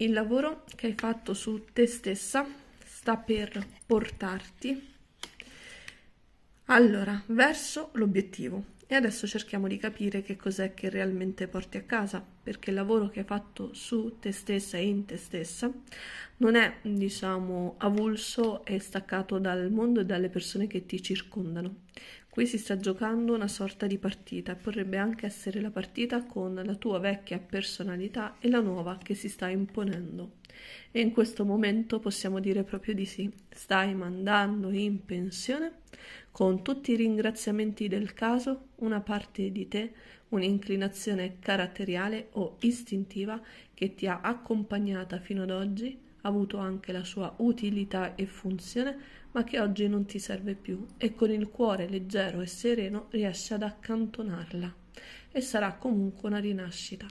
il lavoro che hai fatto su te stessa sta per portarti allora, verso l'obiettivo. E adesso cerchiamo di capire che cos'è che realmente porti a casa, perché il lavoro che hai fatto su te stessa e in te stessa non è, diciamo, avulso e staccato dal mondo e dalle persone che ti circondano. Qui si sta giocando una sorta di partita, potrebbe anche essere la partita con la tua vecchia personalità e la nuova che si sta imponendo. E in questo momento possiamo dire proprio di sì. Stai mandando in pensione, con tutti i ringraziamenti del caso, una parte di te, un'inclinazione caratteriale o istintiva che ti ha accompagnata fino ad oggi, ha avuto anche la sua utilità e funzione, ma che oggi non ti serve più e con il cuore leggero e sereno riesci ad accantonarla e sarà comunque una rinascita.